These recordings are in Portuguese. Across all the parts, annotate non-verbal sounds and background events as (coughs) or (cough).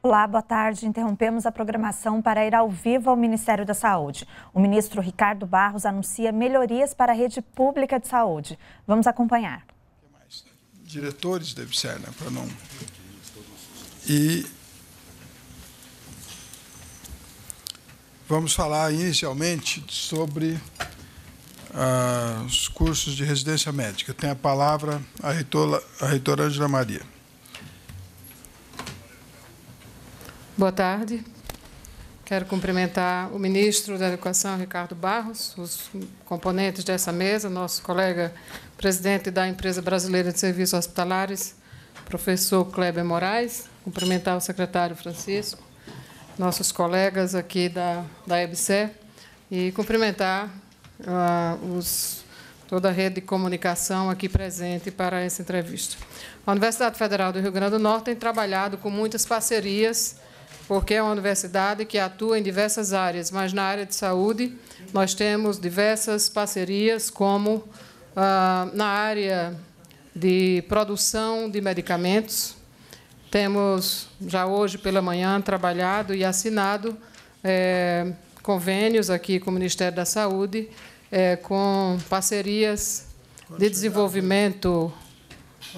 Olá, boa tarde. Interrompemos a programação para ir ao vivo ao Ministério da Saúde. O ministro Ricardo Barros anuncia melhorias para a rede pública de saúde. Vamos acompanhar. Diretores deve ser, né? Para não. E vamos falar inicialmente sobre os cursos de residência médica. Tem a palavra a reitora, a reitora Angela Maria. Boa tarde. Quero cumprimentar o ministro da Educação, Ricardo Barros, os componentes dessa mesa, nosso colega presidente da Empresa Brasileira de Serviços Hospitalares, professor Kleber Moraes, cumprimentar o secretário Francisco, nossos colegas aqui da, da EBC e cumprimentar uh, os, toda a rede de comunicação aqui presente para essa entrevista. A Universidade Federal do Rio Grande do Norte tem trabalhado com muitas parcerias, porque é uma universidade que atua em diversas áreas, mas na área de saúde nós temos diversas parcerias, como uh, na área de produção de medicamentos. Temos, já hoje pela manhã, trabalhado e assinado é, convênios aqui com o Ministério da Saúde é, com parcerias de desenvolvimento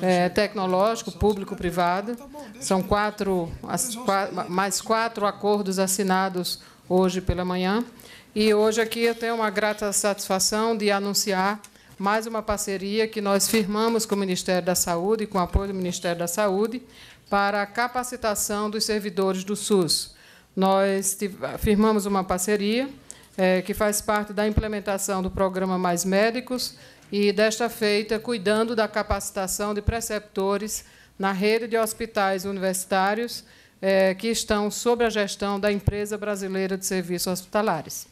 é, tecnológico, público-privado. Tá São quatro, as, quatro, mais quatro acordos assinados hoje pela manhã. E hoje aqui eu tenho uma grata satisfação de anunciar mais uma parceria que nós firmamos com o Ministério da Saúde, com o apoio do Ministério da Saúde, para a capacitação dos servidores do SUS. Nós firmamos uma parceria é, que faz parte da implementação do programa Mais Médicos e, desta feita, cuidando da capacitação de preceptores na rede de hospitais universitários é, que estão sob a gestão da Empresa Brasileira de Serviços Hospitalares.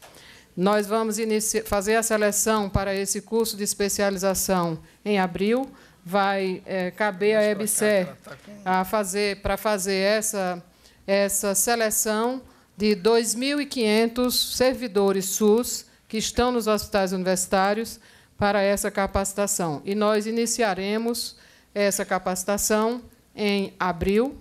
Nós vamos fazer a seleção para esse curso de especialização em abril. Vai é, caber à EBSER tá com... a fazer, para fazer essa, essa seleção de 2.500 servidores SUS que estão nos hospitais universitários para essa capacitação. E nós iniciaremos essa capacitação em abril.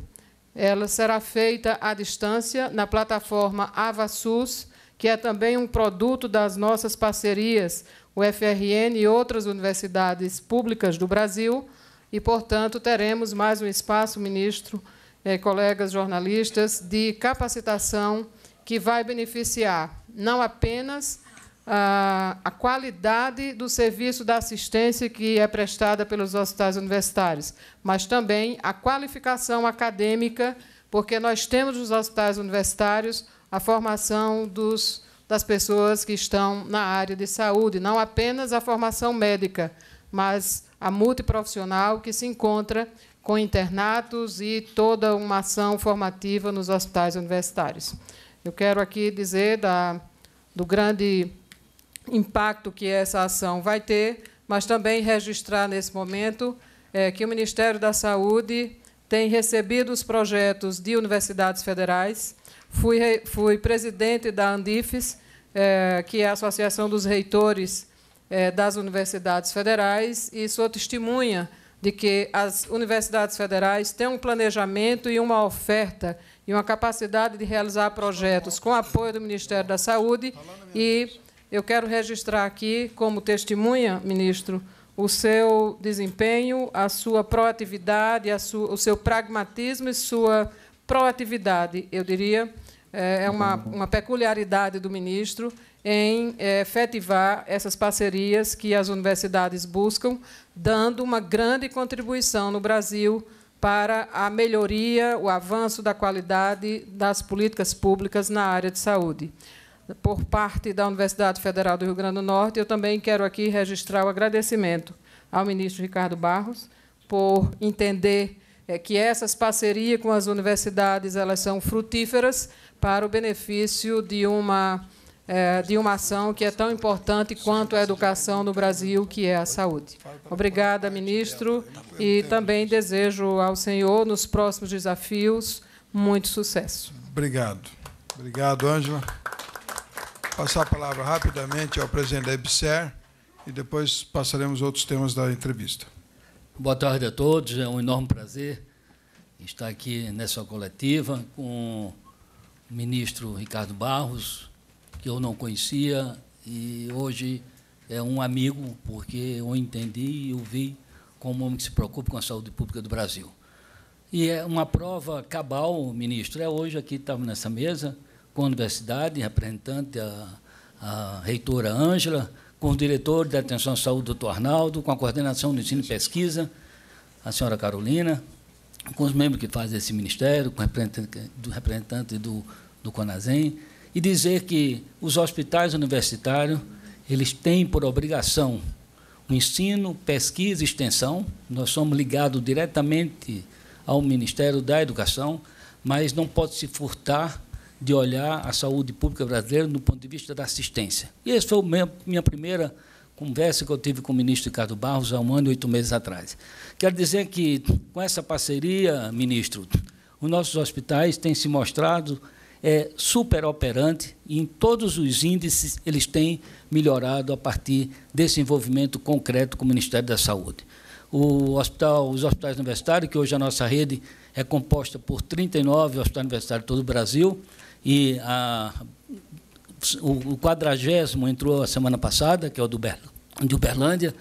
Ela será feita à distância na plataforma AvaSUS, que é também um produto das nossas parcerias, o FRN e outras universidades públicas do Brasil. E, portanto, teremos mais um espaço, ministro, é, colegas jornalistas, de capacitação que vai beneficiar não apenas a, a qualidade do serviço da assistência que é prestada pelos hospitais universitários, mas também a qualificação acadêmica, porque nós temos nos hospitais universitários a formação dos, das pessoas que estão na área de saúde, não apenas a formação médica, mas a multiprofissional que se encontra com internatos e toda uma ação formativa nos hospitais universitários. Eu quero aqui dizer da, do grande impacto que essa ação vai ter, mas também registrar nesse momento é, que o Ministério da Saúde tem recebido os projetos de universidades federais. Fui, fui presidente da Andifes, é, que é a Associação dos Reitores é, das Universidades Federais, e sou testemunha de que as universidades federais têm um planejamento e uma oferta e uma capacidade de realizar projetos com apoio do Ministério da Saúde. E eu quero registrar aqui, como testemunha, ministro, o seu desempenho, a sua proatividade, a sua, o seu pragmatismo e sua proatividade, eu diria, é, é uma, uma peculiaridade do ministro em é, efetivar essas parcerias que as universidades buscam, dando uma grande contribuição no Brasil para a melhoria, o avanço da qualidade das políticas públicas na área de saúde. Por parte da Universidade Federal do Rio Grande do Norte, eu também quero aqui registrar o agradecimento ao ministro Ricardo Barros por entender é, que essas parcerias com as universidades elas são frutíferas para o benefício de uma, eh, de uma ação que é tão importante quanto a educação no Brasil, que é a saúde. Obrigada, ministro, e também desejo ao senhor, nos próximos desafios, muito sucesso. Obrigado. Obrigado, Ângela. Passar a palavra rapidamente ao presidente da EBSER e depois passaremos outros temas da entrevista. Boa tarde a todos, é um enorme prazer estar aqui nessa coletiva com ministro Ricardo Barros, que eu não conhecia e hoje é um amigo, porque eu entendi e o vi como um homem que se preocupa com a saúde pública do Brasil. E é uma prova cabal, ministro, é hoje aqui, estava nessa mesa, com a universidade, representante a, a reitora Ângela, com o diretor de Atenção à Saúde, doutor Arnaldo, com a coordenação do ensino e pesquisa, a senhora Carolina, com os membros que fazem esse ministério, com o representante do, representante do do Conazem e dizer que os hospitais universitários eles têm por obrigação o ensino, pesquisa e extensão. Nós somos ligados diretamente ao Ministério da Educação, mas não pode se furtar de olhar a saúde pública brasileira do ponto de vista da assistência. E essa foi a minha primeira conversa que eu tive com o ministro Ricardo Barros há um ano e oito meses atrás. Quero dizer que, com essa parceria, ministro, os nossos hospitais têm se mostrado é superoperante e em todos os índices eles têm melhorado a partir desse envolvimento concreto com o Ministério da Saúde. O hospital, os hospitais universitários, que hoje é a nossa rede é composta por 39 hospitais universitários de todo o Brasil, e a, o, o quadragésimo entrou a semana passada, que é o do Ber, de Uberlândia,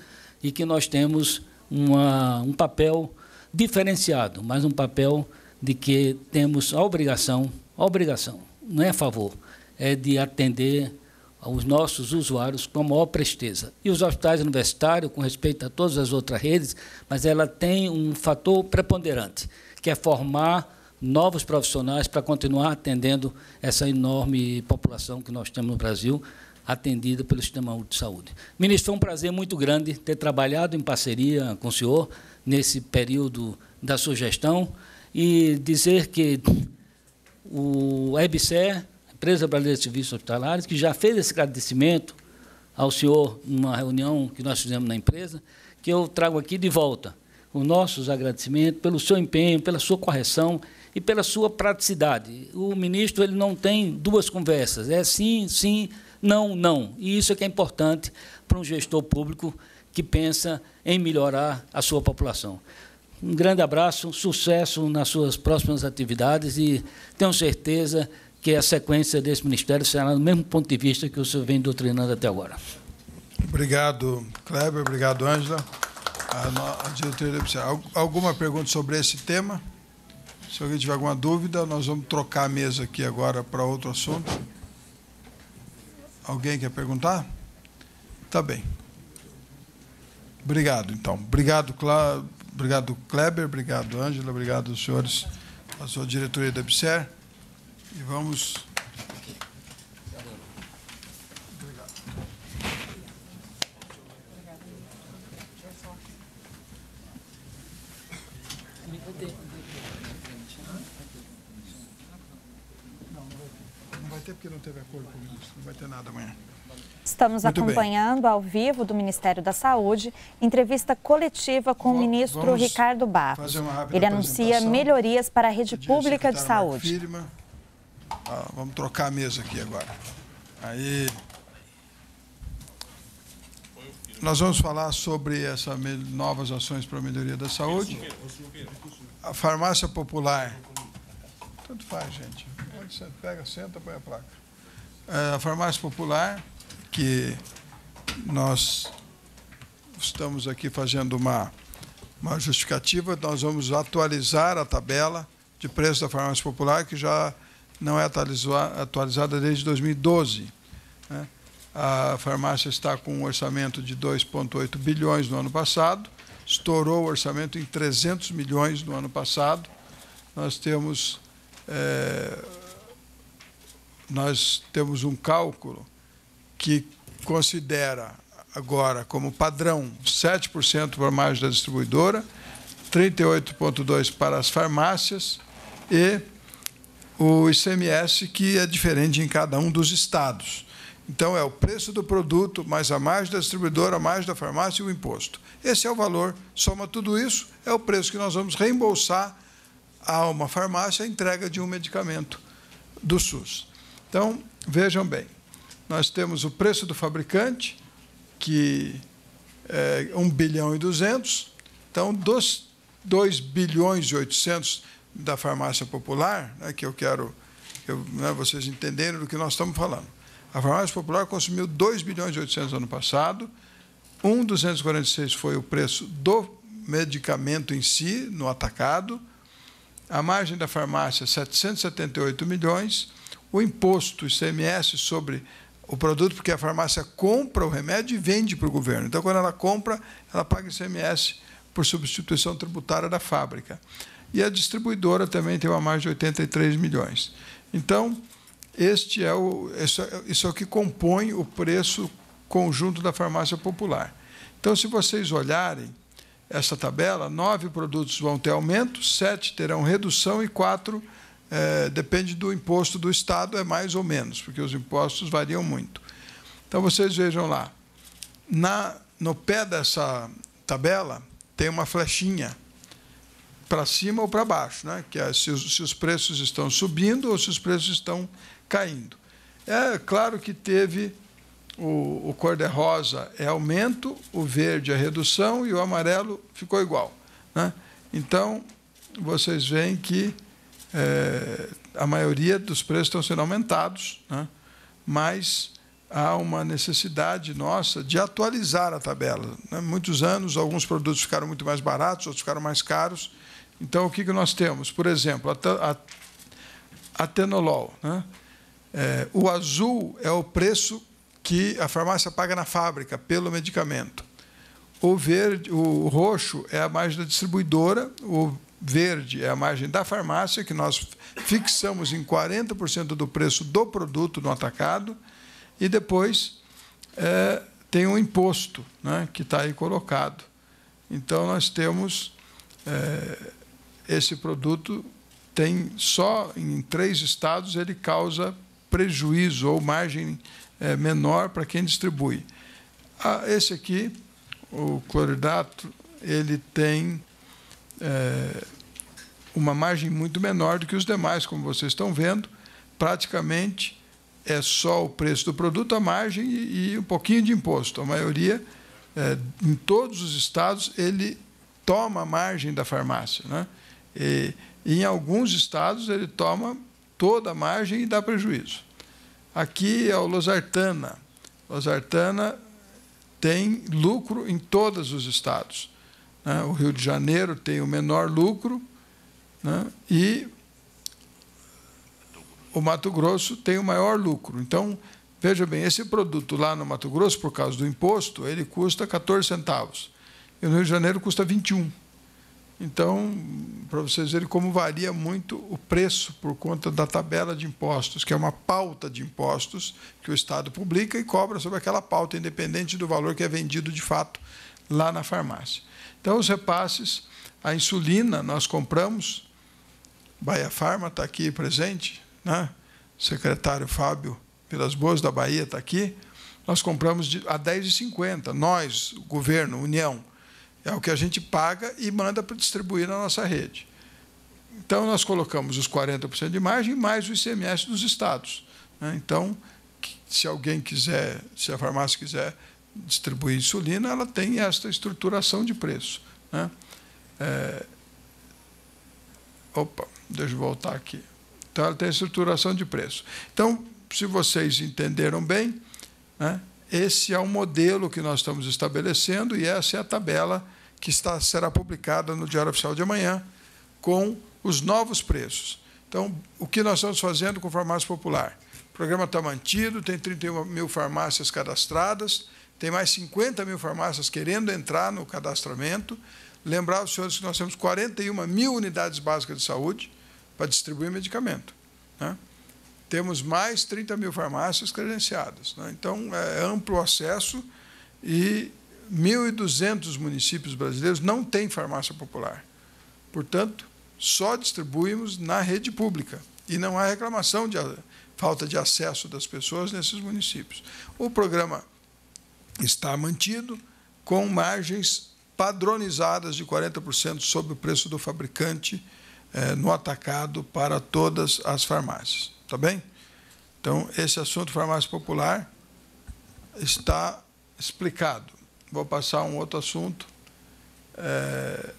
e que nós temos uma, um papel diferenciado, mas um papel de que temos a obrigação a obrigação, não é a favor, é de atender aos nossos usuários com a maior presteza. E os hospitais universitários, com respeito a todas as outras redes, mas ela tem um fator preponderante, que é formar novos profissionais para continuar atendendo essa enorme população que nós temos no Brasil, atendida pelo Sistema de Saúde. Ministro, foi um prazer muito grande ter trabalhado em parceria com o senhor nesse período da sua gestão e dizer que o EBSER, Empresa Brasileira de Serviços Hospitalares, que já fez esse agradecimento ao senhor numa reunião que nós fizemos na empresa, que eu trago aqui de volta os nossos agradecimentos pelo seu empenho, pela sua correção e pela sua praticidade. O ministro ele não tem duas conversas, é sim, sim, não, não. E isso é que é importante para um gestor público que pensa em melhorar a sua população. Um grande abraço, sucesso nas suas próximas atividades e tenho certeza que a sequência desse ministério será do mesmo ponto de vista que o senhor vem doutrinando até agora. Obrigado, Kleber. Obrigado, Ângela. A, Alguma pergunta sobre esse tema? Se alguém tiver alguma dúvida, nós vamos trocar a mesa aqui agora para outro assunto. Alguém quer perguntar? Tá bem. Obrigado, então. Obrigado, Cláudio. Obrigado, Kleber. Obrigado, Ângela. Obrigado, senhores, a sua diretoria da BSER. E vamos. Obrigado. Não, não vai ter porque não teve acordo com o ministro. Não vai ter nada amanhã. Estamos Muito acompanhando bem. ao vivo do Ministério da Saúde entrevista coletiva com o ministro Ricardo Barros. Ele anuncia melhorias para a rede pública de saúde. Ah, vamos trocar a mesa aqui agora. Aí. Nós vamos falar sobre essas novas ações para a melhoria da saúde. A farmácia popular. Tanto faz, gente. Pega, senta, põe a placa. É, a farmácia popular que nós estamos aqui fazendo uma, uma justificativa, nós vamos atualizar a tabela de preço da farmácia popular, que já não é atualizada desde 2012. Né? A farmácia está com um orçamento de 2,8 bilhões no ano passado, estourou o orçamento em 300 milhões no ano passado. Nós temos, é, nós temos um cálculo que considera agora como padrão 7% para a margem da distribuidora, 38,2% para as farmácias e o ICMS, que é diferente em cada um dos estados. Então, é o preço do produto, mais a margem da distribuidora, a margem da farmácia e o imposto. Esse é o valor, soma tudo isso, é o preço que nós vamos reembolsar a uma farmácia a entrega de um medicamento do SUS. Então, vejam bem, nós temos o preço do fabricante, que é 1 bilhão e 200. Então, dos 2 bilhões e 800 da farmácia popular, né, que eu quero que né, vocês entenderem do que nós estamos falando. A farmácia popular consumiu 2 bilhões e 800 no ano passado, 1,246 foi o preço do medicamento em si, no atacado, a margem da farmácia 778 milhões, o imposto ICMS sobre o produto, porque a farmácia compra o remédio e vende para o governo. Então, quando ela compra, ela paga ICMS por substituição tributária da fábrica. E a distribuidora também tem uma margem de 83 milhões. Então, este é o, isso, é, isso é o que compõe o preço conjunto da farmácia popular. Então, se vocês olharem essa tabela, nove produtos vão ter aumento, sete terão redução e quatro é, depende do imposto do Estado, é mais ou menos, porque os impostos variam muito. Então, vocês vejam lá. Na, no pé dessa tabela, tem uma flechinha para cima ou para baixo, né? que é se os, se os preços estão subindo ou se os preços estão caindo. É claro que teve o, o cor-de-rosa é aumento, o verde é redução e o amarelo ficou igual. Né? Então, vocês veem que é, a maioria dos preços estão sendo aumentados, né? mas há uma necessidade nossa de atualizar a tabela. Né? Muitos anos, alguns produtos ficaram muito mais baratos, outros ficaram mais caros. Então, o que, que nós temos? Por exemplo, a, a, a Tenolol. Né? É, o azul é o preço que a farmácia paga na fábrica pelo medicamento. O verde, o roxo é a margem da distribuidora, o verde é a margem da farmácia, que nós fixamos em 40% do preço do produto no atacado, e depois é, tem um imposto né, que está aí colocado. Então, nós temos é, esse produto, tem só em três estados ele causa prejuízo ou margem é, menor para quem distribui. Ah, esse aqui, o cloridato, ele tem é, uma margem muito menor do que os demais, como vocês estão vendo. Praticamente é só o preço do produto, a margem e, e um pouquinho de imposto. A maioria, é, em todos os estados, ele toma a margem da farmácia. Né? E, em alguns estados, ele toma toda a margem e dá prejuízo. Aqui é o Losartana. Losartana tem lucro em todos os estados. Né? O Rio de Janeiro tem o menor lucro né? e o Mato Grosso tem o maior lucro. Então, veja bem, esse produto lá no Mato Grosso, por causa do imposto, ele custa 14 centavos. E no Rio de Janeiro custa 21. Então, para vocês verem como varia muito o preço por conta da tabela de impostos, que é uma pauta de impostos que o Estado publica e cobra sobre aquela pauta, independente do valor que é vendido de fato lá na farmácia. Então, os repasses, a insulina nós compramos, Bahia Farma está aqui presente, né? O secretário Fábio Pelas Boas da Bahia está aqui, nós compramos a 10,50, nós, o governo, União, é o que a gente paga e manda para distribuir na nossa rede. Então, nós colocamos os 40% de margem mais o ICMS dos estados. Né? Então, se alguém quiser, se a farmácia quiser distribuir insulina, ela tem esta estruturação de preço. Né? É... Opa, deixa eu voltar aqui. Então, ela tem estruturação de preço. Então, se vocês entenderam bem, né, esse é o modelo que nós estamos estabelecendo e essa é a tabela que está, será publicada no Diário Oficial de amanhã com os novos preços. Então, o que nós estamos fazendo com farmácia popular? O programa está mantido, tem 31 mil farmácias cadastradas, tem mais 50 mil farmácias querendo entrar no cadastramento. Lembrar os senhores que nós temos 41 mil unidades básicas de saúde para distribuir medicamento. Né? Temos mais 30 mil farmácias credenciadas. Né? Então, é, é amplo acesso e 1.200 municípios brasileiros não têm farmácia popular. Portanto, só distribuímos na rede pública. E não há reclamação de falta de acesso das pessoas nesses municípios. O programa está mantido com margens padronizadas de 40% sobre o preço do fabricante eh, no atacado para todas as farmácias. Tá bem? Então, esse assunto farmácia popular está explicado. Vou passar um outro assunto. É,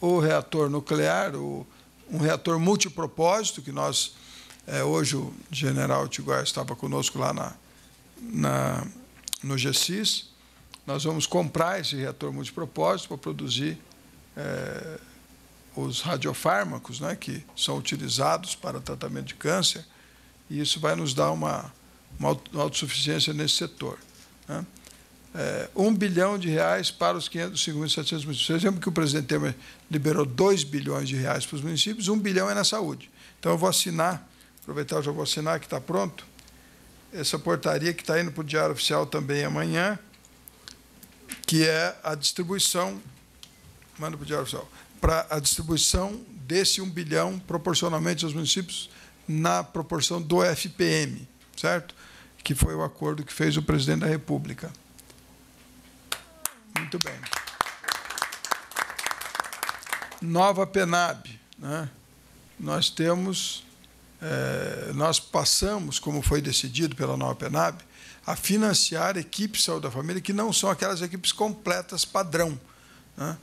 o reator nuclear, o, um reator multipropósito, que nós, é, hoje o general Tiguar estava conosco lá na, na no GCIS, nós vamos comprar esse reator multipropósito para produzir é, os radiofármacos né, que são utilizados para tratamento de câncer, e isso vai nos dar uma, uma autossuficiência nesse setor. Né? É, um bilhão de reais para os 5.700 municípios. Lembra que o presidente Temer liberou 2 bilhões de reais para os municípios, um bilhão é na saúde. Então, eu vou assinar, aproveitar, eu já vou assinar que está pronto, essa portaria que está indo para o Diário Oficial também amanhã, que é a distribuição, manda para o Diário Oficial, para a distribuição desse 1 bilhão proporcionalmente aos municípios na proporção do FPM, certo? Que foi o acordo que fez o presidente da República. Muito bem. Nova PENAB. Né? Nós temos eh, nós passamos, como foi decidido pela nova PENAB, a financiar equipes de saúde da família que não são aquelas equipes completas padrão, né?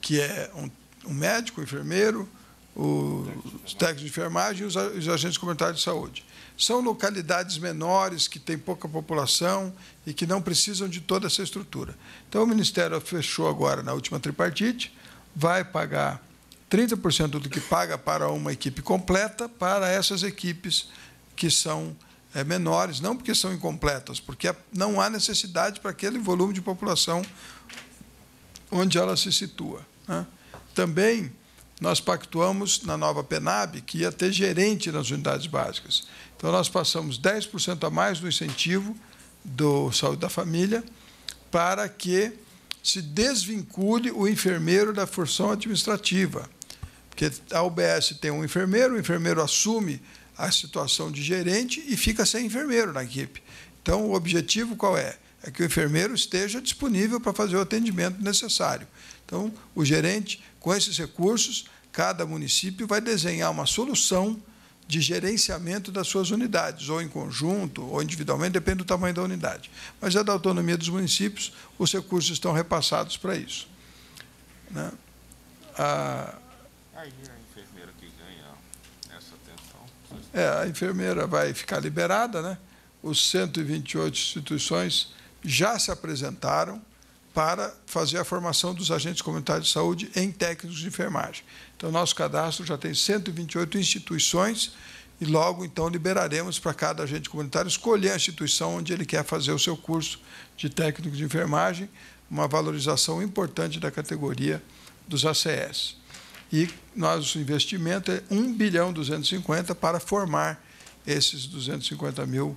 que é um, um médico, um enfermeiro, o, os técnicos de enfermagem e os, os agentes comunitários de saúde. São localidades menores, que têm pouca população e que não precisam de toda essa estrutura. Então, o Ministério fechou agora na última tripartite, vai pagar 30% do que paga para uma equipe completa para essas equipes que são é, menores, não porque são incompletas, porque não há necessidade para aquele volume de população onde ela se situa. Né? Também nós pactuamos na nova PENAB que ia ter gerente nas unidades básicas. Então, nós passamos 10% a mais do incentivo do Saúde da Família para que se desvincule o enfermeiro da função administrativa porque a UBS tem um enfermeiro, o enfermeiro assume a situação de gerente e fica sem enfermeiro na equipe. Então, o objetivo qual é? É que o enfermeiro esteja disponível para fazer o atendimento necessário. Então, o gerente, com esses recursos, cada município vai desenhar uma solução de gerenciamento das suas unidades, ou em conjunto, ou individualmente, depende do tamanho da unidade. Mas é da autonomia dos municípios, os recursos estão repassados para isso. Né? A ah, a enfermeira que ganha essa atenção? É, a enfermeira vai ficar liberada, né? Os 128 instituições já se apresentaram para fazer a formação dos agentes comunitários de saúde em técnicos de enfermagem. Então, nosso cadastro já tem 128 instituições e logo então liberaremos para cada agente comunitário escolher a instituição onde ele quer fazer o seu curso de técnico de enfermagem, uma valorização importante da categoria dos ACS. E nosso investimento é 1 bilhão 250 para formar esses 250 mil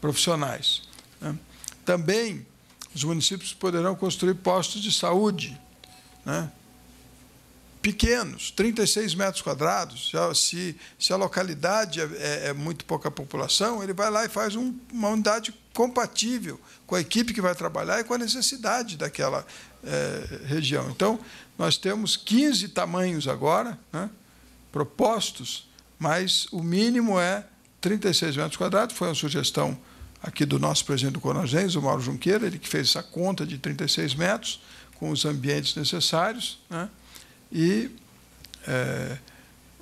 profissionais. Né? Também os municípios poderão construir postos de saúde, né? pequenos, 36 metros quadrados. se, se a localidade é, é, é, muito pouca população, ele vai lá e faz um, uma unidade compatível com a equipe que vai trabalhar e com a necessidade daquela é, região. Então, nós temos 15 tamanhos agora, né, propostos, mas o mínimo é 36 metros quadrados. Foi uma sugestão aqui do nosso presidente do Conagens, o Mauro Junqueira, ele que fez essa conta de 36 metros, com os ambientes necessários. Né, e é,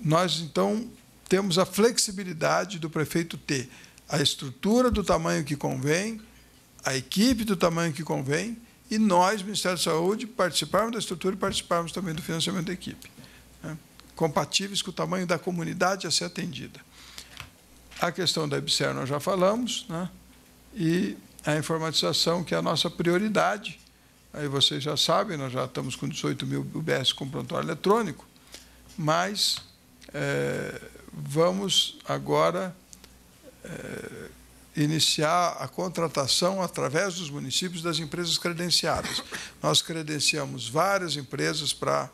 nós, então, temos a flexibilidade do prefeito ter a estrutura do tamanho que convém, a equipe do tamanho que convém e nós, Ministério da Saúde, participarmos da estrutura e participarmos também do financiamento da equipe, né? compatíveis com o tamanho da comunidade a ser atendida. A questão da EBSER nós já falamos, né? e a informatização, que é a nossa prioridade. Aí vocês já sabem, nós já estamos com 18 mil UBS com prontuário eletrônico, mas é, vamos agora é, iniciar a contratação através dos municípios das empresas credenciadas. Nós credenciamos várias empresas para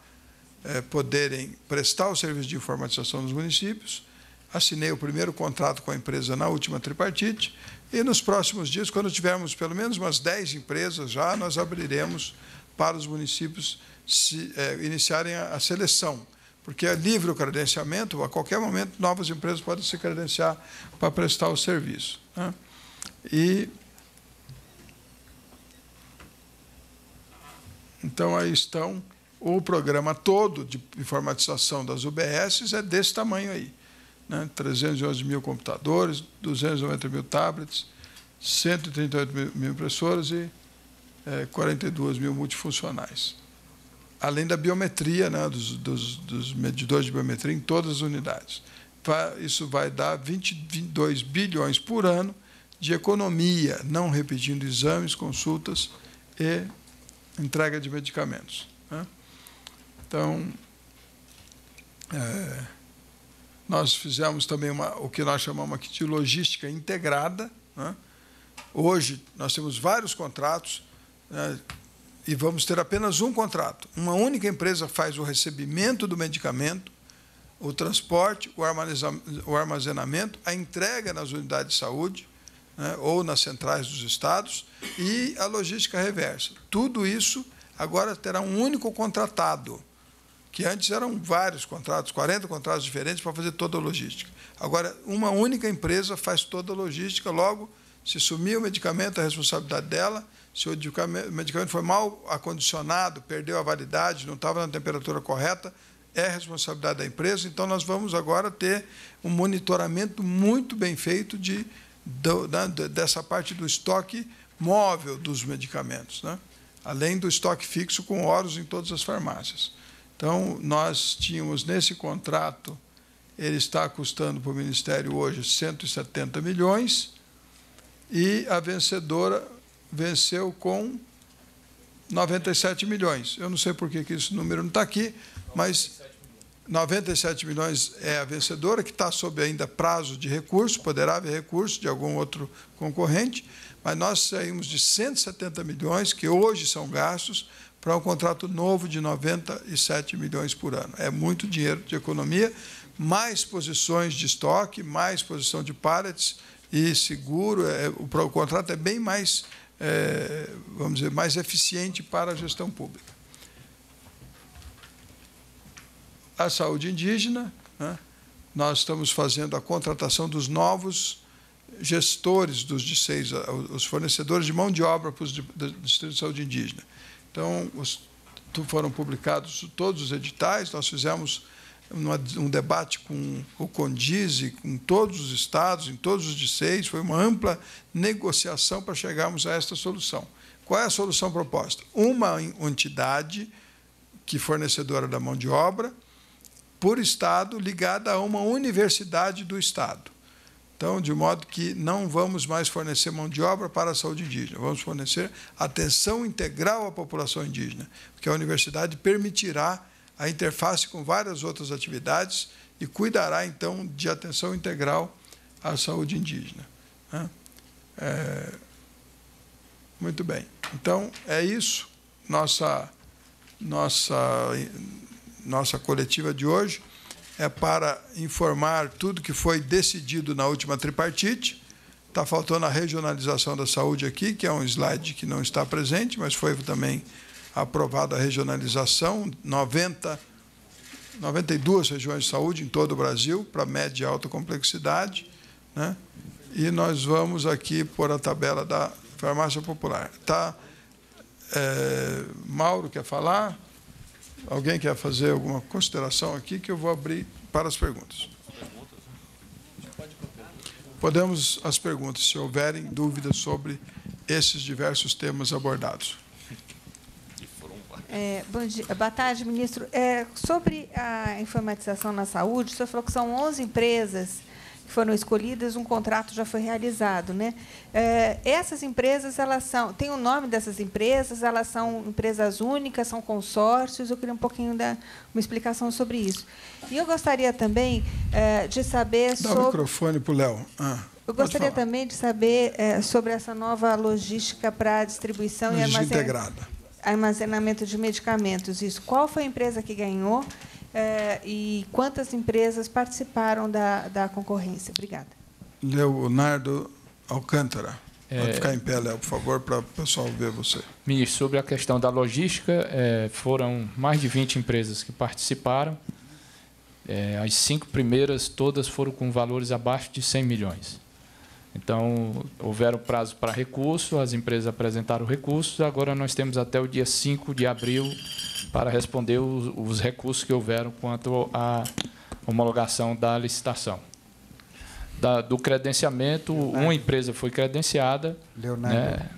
é, poderem prestar o serviço de informatização nos municípios. Assinei o primeiro contrato com a empresa na última tripartite e nos próximos dias, quando tivermos pelo menos umas 10 empresas já, nós abriremos para os municípios se, é, iniciarem a, a seleção porque é livre o credenciamento, a qualquer momento novas empresas podem se credenciar para prestar o serviço. Né? E então aí estão o programa todo de informatização das UBSs é desse tamanho aí, né? 311 mil computadores, 290 mil tablets, 138 mil impressoras e é, eh, 42 mil multifuncionais. Além da biometria, né, dos, dos, dos medidores de biometria em todas as unidades isso vai dar 22 bilhões por ano de economia, não repetindo exames, consultas e entrega de medicamentos. Né? Então, é, nós fizemos também uma, o que nós chamamos aqui de logística integrada. Né? Hoje, nós temos vários contratos né? e vamos ter apenas um contrato. Uma única empresa faz o recebimento do medicamento, o transporte, o armazenamento, a entrega nas unidades de saúde né, ou nas centrais dos estados e a logística reversa. Tudo isso agora terá um único contratado, que antes eram vários contratos, 40 contratos diferentes para fazer toda a logística. Agora, uma única empresa faz toda a logística, logo, se sumir o medicamento, é a responsabilidade dela, se o medicamento foi mal acondicionado, perdeu a validade, não estava na temperatura correta, é responsabilidade da empresa, então nós vamos agora ter um monitoramento muito bem feito de, dessa parte do estoque móvel dos medicamentos, né? além do estoque fixo com oros em todas as farmácias. Então, nós tínhamos nesse contrato, ele está custando para o Ministério hoje 170 milhões, e a vencedora venceu com 97 milhões. Eu não sei por que, que esse número não está aqui, mas 97 milhões é a vencedora, que está sob ainda prazo de recurso, poderá haver recurso de algum outro concorrente, mas nós saímos de 170 milhões, que hoje são gastos, para um contrato novo de 97 milhões por ano. É muito dinheiro de economia, mais posições de estoque, mais posição de pallets e seguro. É, o, o, contrato é bem mais, é, vamos dizer, mais eficiente para a gestão pública. a saúde indígena. Né? Nós estamos fazendo a contratação dos novos gestores dos DICEIs, eh, os fornecedores de mão de obra para os distritos de saúde indígena. Então, os, foram publicados todos os editais, nós fizemos uma, um debate com o Condize, com todos os estados, em todos os DICEIs, foi uma ampla negociação para chegarmos a esta solução. Qual é a solução proposta? Uma entidade que fornecedora da mão de obra, por Estado ligada a uma universidade do Estado. Então, de modo que não vamos mais fornecer mão de obra para a saúde indígena, vamos fornecer atenção integral à população indígena, porque a universidade permitirá a interface com várias outras atividades e cuidará, então, de atenção integral à saúde indígena. Né? É... Muito bem. Então, é isso. Nossa, nossa nossa coletiva de hoje é para informar tudo que foi decidido na última tripartite. Está faltando a regionalização da saúde aqui, que é um slide que não está presente, mas foi também aprovada a regionalização, 90, 92 regiões de saúde em todo o Brasil, para média e alta complexidade. Né? E nós vamos aqui por a tabela da farmácia popular. Tá? É, Mauro quer falar? Alguém quer fazer alguma consideração aqui que eu vou abrir para as perguntas. Podemos as perguntas, se houverem dúvidas sobre esses diversos temas abordados. É, dia, boa tarde, ministro. É, sobre a informatização na saúde, o senhor falou que são 11 empresas que foram escolhidas, um contrato já foi realizado. Né? Eh, essas empresas, elas são. Tem o nome dessas empresas, elas são empresas únicas, são consórcios. Eu queria um pouquinho da uma explicação sobre isso. E eu gostaria também eh, de saber Dá sobre. Dá o microfone para o Léo. Ah. Eu gostaria também de saber é, sobre essa nova logística para a distribuição logística e armazenamento integrada. armazenamento de medicamentos. Isso. Qual foi a empresa que ganhou? É, e quantas empresas participaram da, da concorrência? Obrigada. Leonardo Alcântara. É. Pode ficar em pé, Léo, por favor, para o pessoal ver você. Ministro, sobre a questão da logística, é, foram mais de 20 empresas que participaram. as cinco primeiras, todas foram com valores abaixo de 100 milhões. Então, houveram prazo para recurso, as empresas apresentaram recursos, agora nós temos até o dia 5 de abril para responder os, os recursos que houveram quanto à homologação da licitação. Da, do credenciamento, Leonardo. uma empresa foi credenciada. Leonardo, né?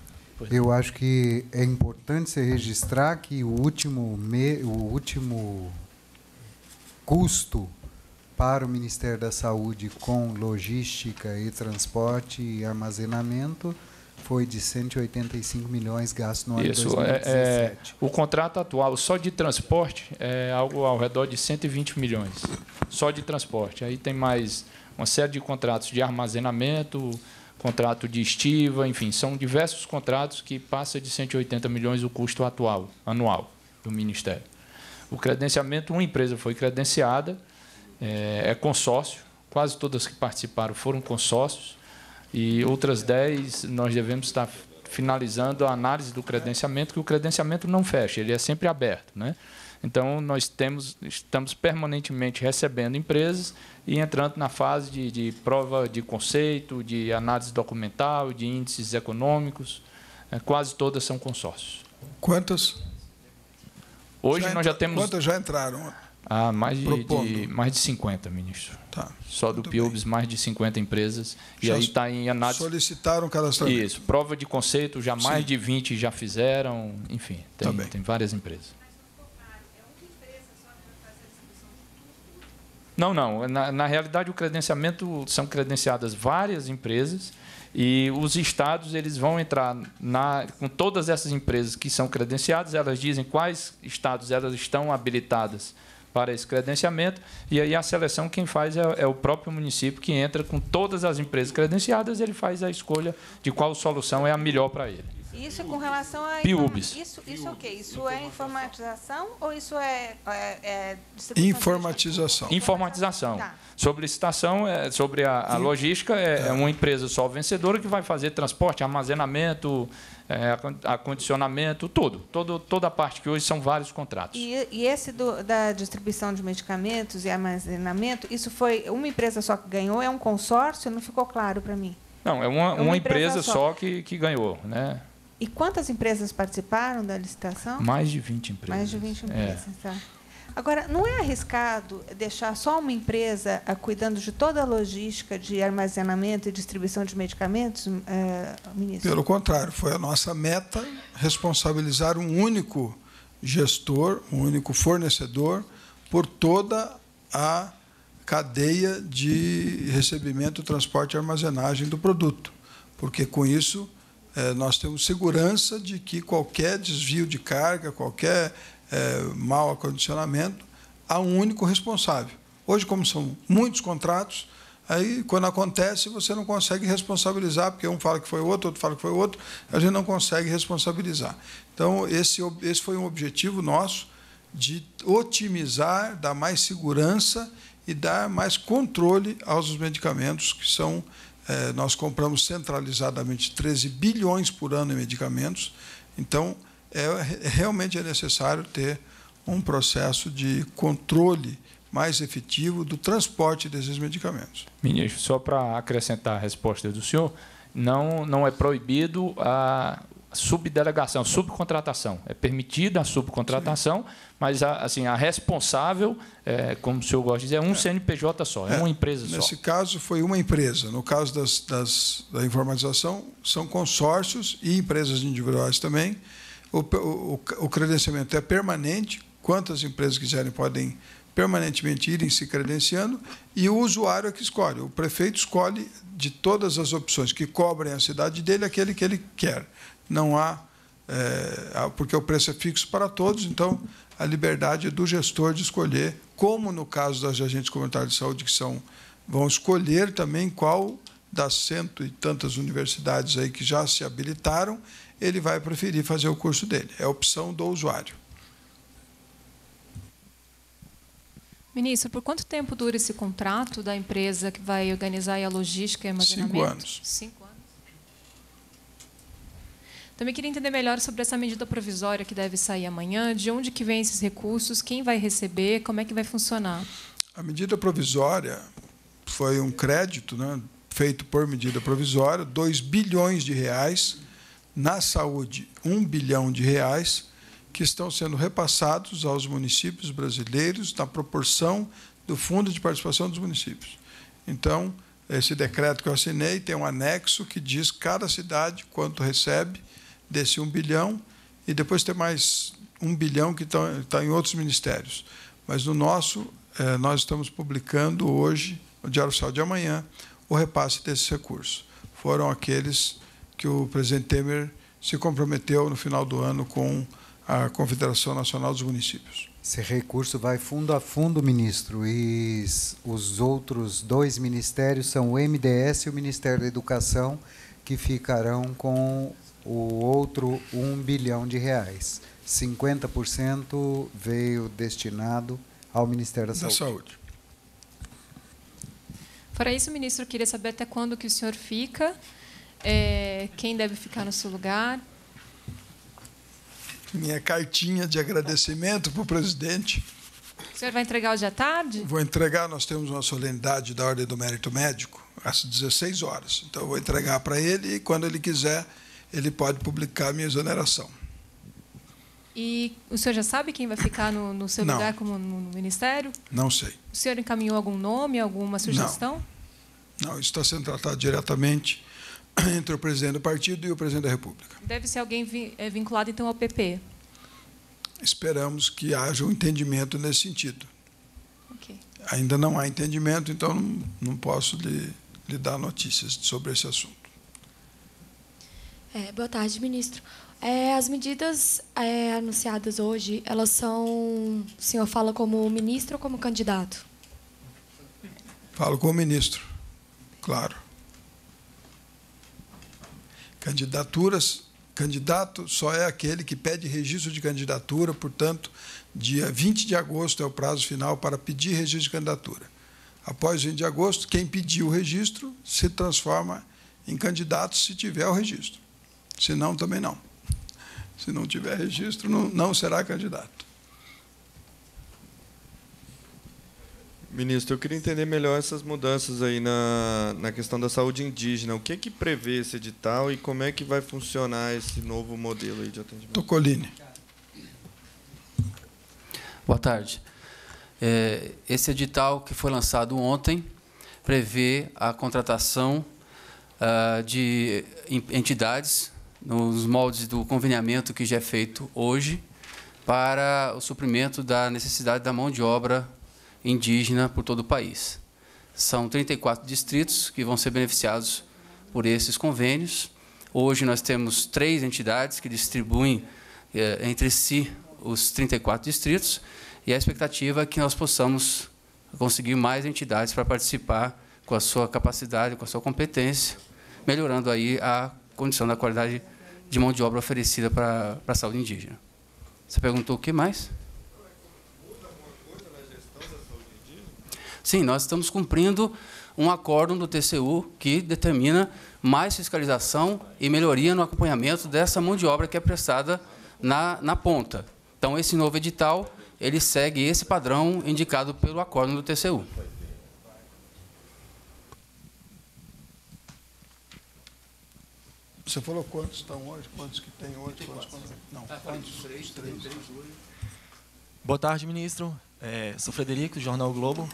eu acho que é importante você registrar que o último, me, o último custo para o Ministério da Saúde com logística e transporte e armazenamento foi de 185 milhões gastos no ano Isso, 2017. É, é, o contrato atual só de transporte é algo ao redor de 120 milhões, só de transporte. Aí tem mais uma série de contratos de armazenamento, contrato de estiva, enfim, são diversos contratos que passa de 180 milhões o custo atual, anual, do Ministério. O credenciamento, uma empresa foi credenciada, é, é consórcio, quase todas que participaram foram consórcios, e outras 10 nós devemos estar finalizando a análise do credenciamento, que o credenciamento não fecha, ele é sempre aberto. Né? Então, nós temos, estamos permanentemente recebendo empresas e entrando na fase de, de prova de conceito, de análise documental, de índices econômicos. É, quase todas são consórcios. Quantas? Hoje já nós já temos. Quantas já entraram? Ah, mais de, de, mais de 50, ministro. Tá. Só do PIUBS, mais de 50 empresas. Já e aí está em análise. Solicitaram cadastramento. Isso, prova de conceito, já mais Sim. de 20 já fizeram, enfim, tem, tá tem várias empresas. Não, não. Na, na, realidade, o credenciamento são credenciadas várias empresas e os estados eles vão entrar na, com todas essas empresas que são credenciadas. Elas dizem quais estados elas estão habilitadas para esse credenciamento. E aí a seleção quem faz é, é, o próprio município que entra com todas as empresas credenciadas, ele faz a escolha de qual solução é a melhor para ele. Isso com relação a. Piubes. Isso, isso é o quê? Isso é informatização ou isso é. é, é informatização. Informatização. Tá. Sobre licitação, é, sobre a, a logística, é, é, é, uma empresa só vencedora que vai fazer transporte, armazenamento, é, acondicionamento, tudo, todo, Toda a parte que hoje são vários contratos. E, e esse do, da distribuição de medicamentos e armazenamento, isso foi uma empresa só que ganhou? É um consórcio? Não ficou claro para mim. Não, é uma, uma, uma empresa, empresa, só, só que, que ganhou. Né? E quantas empresas participaram da licitação? Mais de 20 empresas. Mais de 20 é. empresas, é. tá. Agora, não é arriscado deixar só uma empresa ah, cuidando de toda a logística de armazenamento e distribuição de medicamentos, hum, eh, ministro? Pelo contrário, foi a nossa meta responsabilizar um único gestor, um único fornecedor, por toda a cadeia de recebimento, transporte e armazenagem do produto. Porque com isso é, nós temos segurança de que qualquer desvio de carga, qualquer é, mau acondicionamento, há um único responsável. Hoje, como são muitos contratos, aí quando acontece você não consegue responsabilizar, porque um fala que foi outro, outro fala que foi outro, a gente não consegue responsabilizar. Então, esse, esse foi um objetivo nosso de otimizar, dar mais segurança e dar mais controle aos medicamentos que são é, nós compramos centralizadamente 13 bilhões por ano em medicamentos. Então, é, é, realmente é necessário ter um processo de controle mais efetivo do transporte desses medicamentos. Ministro, só para acrescentar a resposta do senhor, não, não é proibido a, subdelegação, subcontratação. É permitida a subcontratação, Sim. mas a, assim, a responsável, é, como o senhor gosta de dizer, é um é. CNPJ só, é, é, uma empresa Nesse só. Nesse caso, foi uma empresa. No caso das, das, da informatização, são consórcios e empresas individuais também. O, o, o credenciamento é permanente, quantas empresas quiserem podem permanentemente irem se credenciando e o usuário é que escolhe. O prefeito escolhe de todas as opções que cobrem a cidade dele aquele que ele quer não há, é, porque o preço é fixo para todos, então a liberdade é do gestor de escolher, como no caso das agentes comunitárias de saúde, que são, vão escolher também qual das cento e tantas universidades aí que já se habilitaram, ele vai preferir fazer o curso dele. É a opção do usuário. Ministro, por quanto tempo dura esse contrato da empresa que vai organizar a logística e armazenamento? Cinco anos. Cinco anos. Também queria entender melhor sobre essa medida provisória que deve sair amanhã, de onde que vem esses recursos, quem vai receber, como é que vai funcionar. A medida provisória foi um crédito né, feito por medida provisória, 2 bilhões de reais, na saúde, 1 bilhão de reais, que estão sendo repassados aos municípios brasileiros na proporção do Fundo de Participação dos Municípios. Então, esse decreto que eu assinei tem um anexo que diz cada cidade quanto recebe desse 1 bilhão, e depois tem mais 1 bilhão que está tá em outros ministérios. Mas no nosso, eh, nós estamos publicando hoje, no Diário Oficial de amanhã, o repasse desses recursos. Foram aqueles que o presidente Temer se comprometeu no final do ano com a Confederação Nacional dos Municípios. Esse recurso vai fundo a fundo, ministro, e os outros dois ministérios são o MDS e o Ministério da Educação, que ficarão com o outro 1 bilhão de reais. 50% veio destinado ao Ministério da, da Saúde. Saúde. Fora isso, ministro, eu queria saber até quando que o senhor fica, é, quem deve ficar no seu lugar. Minha cartinha de agradecimento para o presidente. O senhor vai entregar hoje à tarde? Vou entregar, nós temos uma solenidade da Ordem do Mérito Médico, às 16 horas. Então, eu vou entregar para ele e, quando ele quiser, ele pode publicar a minha exoneração. E o senhor já sabe quem vai ficar no, no seu não. lugar como no ministério? Não sei. O senhor encaminhou algum nome, alguma sugestão? Não, não isso está sendo tratado diretamente (clears throat) entre o presidente do partido e o presidente da República. Deve ser alguém eh, vinculado, então, ao PP? Esperamos que haja um entendimento nesse sentido. Ainda não há entendimento, então não, não posso lhe, lhe dar notícias sobre esse assunto. É, boa tarde, ministro. É, as medidas é, anunciadas hoje, elas são. O senhor fala como ministro ou como candidato? Falo como ministro, claro. Candidaturas, candidato só é aquele que pede registro de candidatura, portanto, dia 20 de agosto é o prazo final para pedir registro de candidatura. Após 20 de agosto, quem pediu o registro se transforma em candidato se tiver o registro. Se não, também não. Se não tiver registro, não, não será candidato. Ministro, eu queria entender melhor essas mudanças aí na, na questão da saúde indígena. O que é que prevê esse edital e como é que vai funcionar esse novo modelo aí de atendimento? Tocolini. Boa tarde. É, esse edital que foi lançado ontem prevê a contratação ah, de entidades nos moldes do conveniamento que já é feito hoje para o suprimento da necessidade da mão de obra indígena por todo o país. São 34 distritos que vão ser beneficiados por esses convênios. Hoje nós temos três entidades que distribuem eh, entre si os 34 distritos e a expectativa é que nós possamos conseguir mais entidades para participar com a sua capacidade, com a sua competência, melhorando aí a condição da qualidade de mão de obra oferecida para a saúde indígena. Você perguntou o que mais? Sim, nós estamos cumprindo um acórdão do TCU que determina mais fiscalização e melhoria no acompanhamento dessa mão de obra que é prestada na, na ponta. Então, esse novo edital ele segue esse padrão indicado pelo acórdão do TCU. Você falou quantos estão hoje, quantos que tem hoje, quantos, quantos, não, tá, quantos? Três, três. três hoje. Boa tarde, ministro. É, sou Frederico, do Jornal Globo.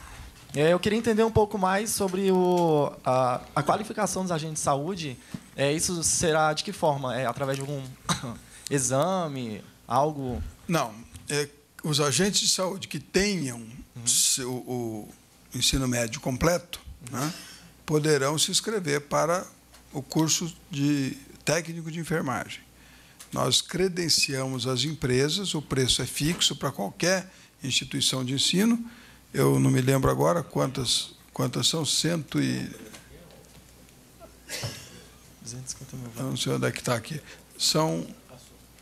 É, eu queria entender um pouco mais sobre o, a, a, qualificação dos agentes de saúde. É, isso será de que forma? É através de algum (coughs) exame, algo? Não. É, os agentes de saúde que tenham uhum. seu, o ensino médio completo uhum. né, poderão se inscrever para o curso de técnico de enfermagem. Nós credenciamos as empresas, o preço é fixo para qualquer instituição de ensino. Eu não me lembro agora quantas, quantas são, cento e... 250 mil. Eu não sei onde é que está aqui. São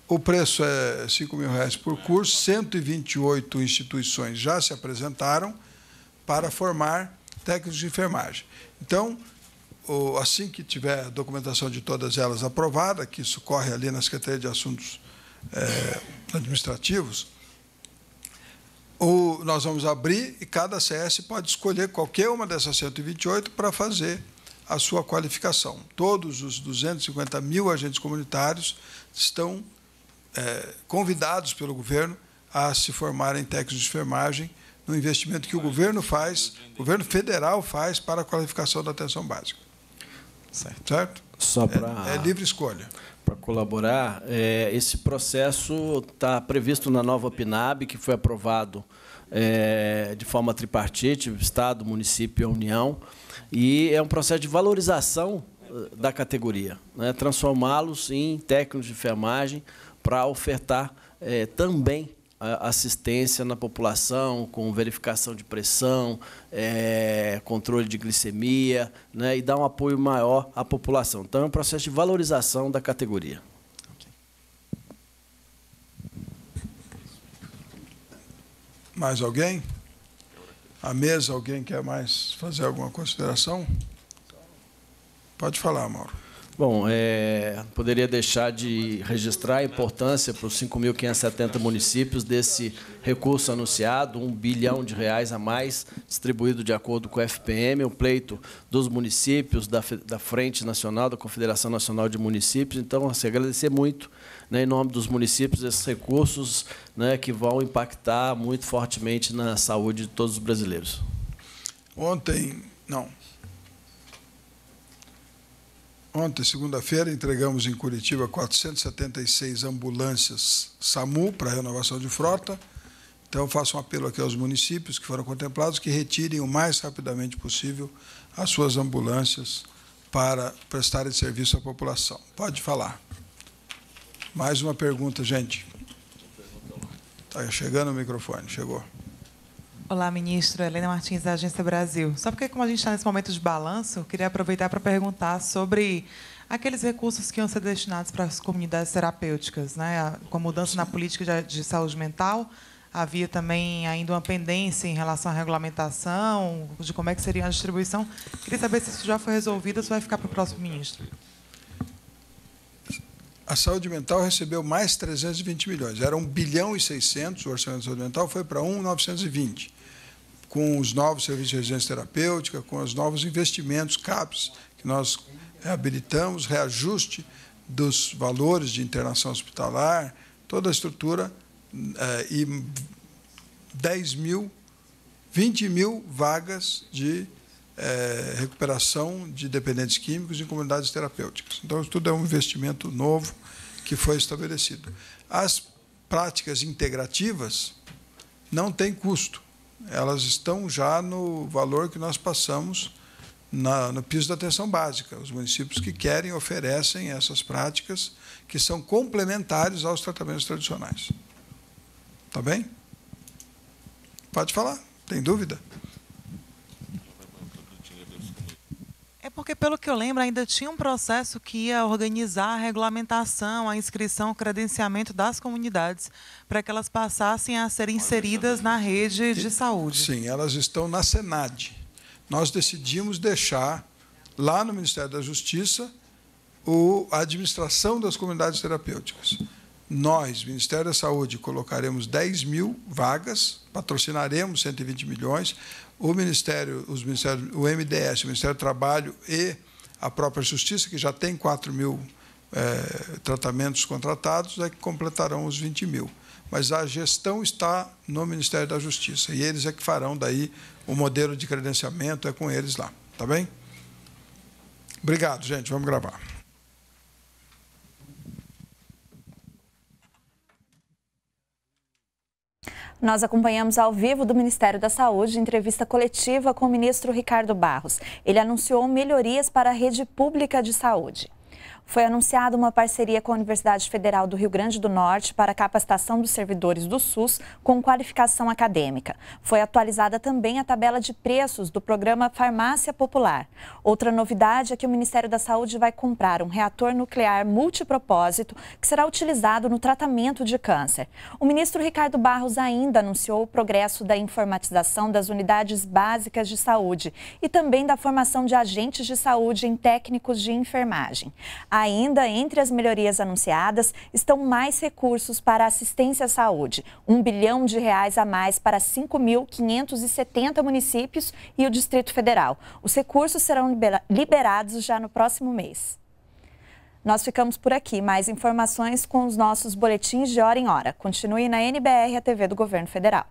o preço é 5 mil reais por curso, 128 instituições já se apresentaram para formar técnicos de enfermagem. Então, assim que tiver a documentação de todas elas aprovada, que isso corre ali na Secretaria de Assuntos é, Administrativos, o, nós vamos abrir e cada CS pode escolher qualquer uma dessas 128 para fazer a sua qualificação. Todos os 250 mil agentes comunitários estão é, convidados pelo governo a se formarem técnicos de enfermagem no investimento que o governo faz, o governo federal faz para a qualificação da atenção básica. Certo. certo? Só é, pra, é, é livre escolha. Para colaborar, é, esse processo está previsto na nova PNAB, que foi aprovado é, de forma tripartite, Estado, município e União, e é um processo de valorização eh, da categoria, né? transformá-los em técnicos de enfermagem para ofertar é, também assistência na população, com verificação de pressão, é, controle de glicemia, né, e dar um apoio maior à população. Então, é um processo de valorização da categoria. Mais alguém? A mesa, alguém quer mais fazer alguma consideração? Pode falar, Mauro. Bom, é, poderia deixar de registrar a importância para os 5.570 municípios desse recurso anunciado, um bilhão de reais a mais, distribuído de acordo com o FPM, o pleito dos municípios, da, da Frente Nacional, da Confederação Nacional de Municípios. Então, assim, agradecer muito, né, em nome dos municípios, esses recursos né, que vão impactar muito fortemente na saúde de todos os brasileiros. Ontem, não, Ontem, segunda-feira, entregamos em Curitiba 476 ambulâncias SAMU para renovação de frota. Então, faço um apelo aqui aos municípios que foram contemplados que retirem o mais rapidamente possível as suas ambulâncias para prestarem serviço à população. Pode falar. Mais uma pergunta, gente. Está chegando o microfone, chegou. Olá, ministro. Helena Martins, da Agência Brasil. Só porque, como a gente está nesse momento de balanço, queria aproveitar para perguntar sobre aqueles recursos que iam ser destinados para as comunidades terapêuticas, né? com a mudança na política de saúde mental, havia também ainda uma pendência em relação à regulamentação, de como é que seria a distribuição. Queria saber se isso já foi resolvido ou se vai ficar para o próximo ministro. A saúde mental recebeu mais 320 milhões. Era 1 bilhão e 600, o orçamento da saúde mental foi para 1,920 com os novos serviços de residência terapêutica, com os novos investimentos CAPS, que nós habilitamos, reajuste dos valores de internação hospitalar, toda a estrutura eh, e 10 mil, 20 mil vagas de eh, recuperação de dependentes químicos em comunidades terapêuticas. Então, tudo é um investimento novo que foi estabelecido. As práticas integrativas não têm custo elas estão já no valor que nós passamos na, no piso da atenção básica. Os municípios que querem oferecem essas práticas que são complementares aos tratamentos tradicionais. Tá bem? Pode falar, tem dúvida? Porque, pelo que eu lembro, ainda tinha um processo que ia organizar a regulamentação, a inscrição, o credenciamento das comunidades para que elas passassem a ser inseridas na rede de saúde. Sim, elas estão na Senad. Nós decidimos deixar lá no Ministério da Justiça a administração das comunidades terapêuticas. Nós, Ministério da Saúde, colocaremos 10 mil vagas, patrocinaremos 120 milhões, o Ministério, os ministérios, o MDS, o Ministério do Trabalho e a própria Justiça, que já tem 4 mil é, tratamentos contratados, é que completarão os 20 mil. Mas a gestão está no Ministério da Justiça e eles é que farão daí o modelo de credenciamento, é com eles lá. Tá bem? Obrigado, gente. Vamos gravar. Nós acompanhamos ao vivo do Ministério da Saúde entrevista coletiva com o ministro Ricardo Barros. Ele anunciou melhorias para a rede pública de saúde foi anunciada uma parceria com a Universidade Federal do Rio Grande do Norte para a capacitação dos servidores do SUS com qualificação acadêmica. Foi atualizada também a tabela de preços do programa Farmácia Popular. Outra novidade é que o Ministério da Saúde vai comprar um reator nuclear multipropósito que será utilizado no tratamento de câncer. O ministro Ricardo Barros ainda anunciou o progresso da informatização das unidades básicas de saúde e também da formação de agentes de saúde em técnicos de enfermagem. A Ainda entre as melhorias anunciadas estão mais recursos para assistência à saúde, um bilhão de reais a mais para 5.570 municípios e o Distrito Federal. Os recursos serão liberados já no próximo mês. Nós ficamos por aqui. Mais informações com os nossos boletins de hora em hora. Continue na NBR, a TV do Governo Federal.